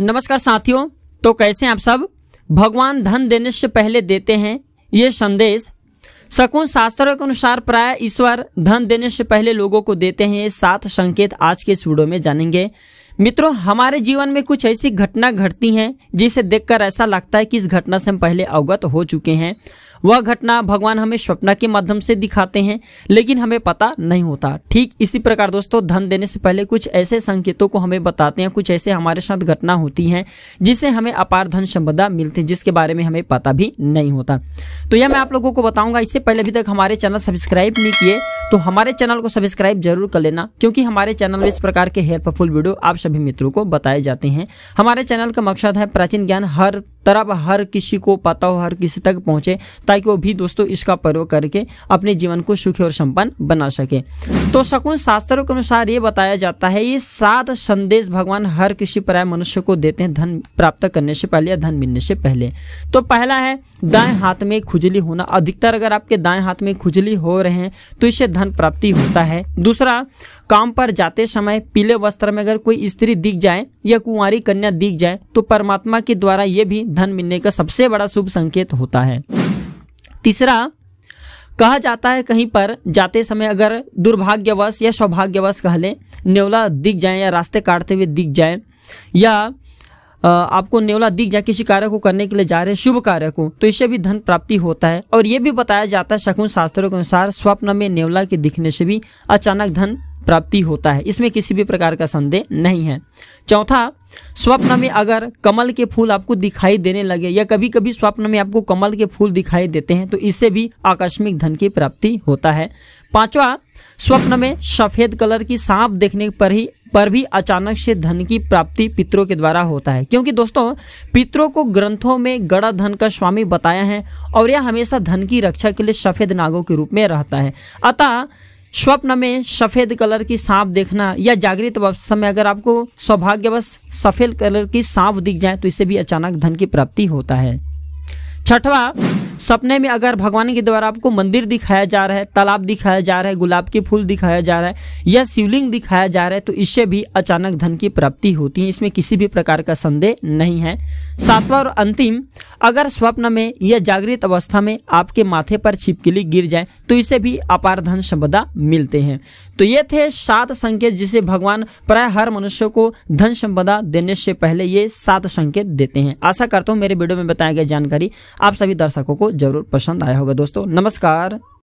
नमस्कार साथियों तो कैसे आप सब भगवान धन देने से पहले देते हैं ये संदेश शकुन शास्त्रों के अनुसार प्राय ईश्वर धन देने से पहले लोगों को देते हैं ये सात संकेत आज के इस वीडियो में जानेंगे मित्रों हमारे जीवन में कुछ ऐसी घटना घटती हैं जिसे देखकर ऐसा लगता है कि इस घटना से हम पहले अवगत हो चुके हैं वह घटना भगवान हमें स्वप्न के माध्यम से दिखाते हैं लेकिन हमें पता नहीं होता ठीक इसी प्रकार दोस्तों धन देने से पहले कुछ ऐसे संकेतों को हमें बताते हैं कुछ ऐसे हमारे साथ घटना होती है जिससे हमें अपार धन संपदा मिलती है जिसके बारे में हमें पता भी नहीं होता तो यह मैं आप लोगों को बताऊंगा इससे पहले अभी तक हमारे चैनल सब्सक्राइब नहीं किए तो हमारे चैनल को सब्सक्राइब जरूर कर लेना क्योंकि हमारे चैनल में इस प्रकार के हेल्पफुल वीडियो आप सभी मित्रों को बताए जाते हैं हमारे चैनल का मकसद है प्राचीन ज्ञान हर तरफ हर किसी को पता हो हर किसी तक पहुंचे ताकि वो भी दोस्तों इसका प्रयोग करके अपने जीवन को सुखी और संपन्न बना सके तो शकुन शास्त्रों के अनुसार ये बताया जाता है ये सात संदेश भगवान हर किसी पर मनुष्य को देते हैं धन प्राप्त करने से पहले या धन मिलने से पहले तो पहला है दाएं हाथ में खुजली होना अधिकतर अगर आपके दाएं हाथ में खुजली हो रहे हैं तो इसे धन प्राप्ति होता है दूसरा काम पर जाते समय पीले वस्त्र में अगर कोई स्त्री दिख जाए या कुंवारी कन्या दिख जाए तो परमात्मा के द्वारा ये भी धन मिलने का सबसे बड़ा शुभ संकेत होता है तीसरा कहा जाता है कहीं पर जाते समय अगर दुर्भाग्यवश या सौभाग्यवश कह लें नेवला दिख जाए या रास्ते काटते हुए दिख जाए या आपको नेवला दिख जाए किसी कार्य को करने के लिए जा रहे शुभ कार्य को तो इससे भी धन प्राप्ति होता है और ये भी बताया जाता है शकुन शास्त्रों के अनुसार स्वप्न में नेवला के दिखने से भी अचानक धन प्राप्ति होता है इसमें किसी भी प्रकार का संदेह नहीं है चौथा स्वप्न में अगर कमल के फूल आपको दिखाई देने लगे या कभी कभी स्वप्न में आपको कमल के फूल दिखाई देते हैं तो इससे भी आकस्मिक धन की प्राप्ति होता है पांचवा स्वप्न में सफेद कलर की सांप देखने पर ही पर भी अचानक से धन की प्राप्ति पितरों के द्वारा होता है क्योंकि दोस्तों पितरों को ग्रंथों में गड़ा धन का स्वामी बताया है और यह हमेशा धन की रक्षा के लिए सफेद नागों के रूप में रहता है अतः स्वप्न में सफेद कलर की सांप देखना या जागृत अवस्था में अगर आपको सौभाग्यवश सफेद कलर की सांप दिख जाए तो इससे भी अचानक धन की प्राप्ति होता है छठवा सपने में अगर भगवान के द्वारा आपको मंदिर दिखाया जा रहा है तालाब दिखाया जा रहा है गुलाब के फूल दिखाया जा रहा है या शिवलिंग दिखाया जा रहा है तो इससे भी अचानक धन की प्राप्ति होती है इसमें किसी भी प्रकार का संदेह नहीं है सातवां और अंतिम अगर स्वप्न में या जागृत अवस्था में आपके माथे पर छिपकली गिर जाए तो इससे भी अपार धन संपदा मिलते हैं तो ये थे सात संकेत जिसे भगवान प्राय हर मनुष्य को धन संपदा देने से पहले ये सात संकेत देते हैं आशा करता हूँ मेरे वीडियो में बताया गया जानकारी आप सभी दर्शकों को जरूर पसंद आया होगा दोस्तों नमस्कार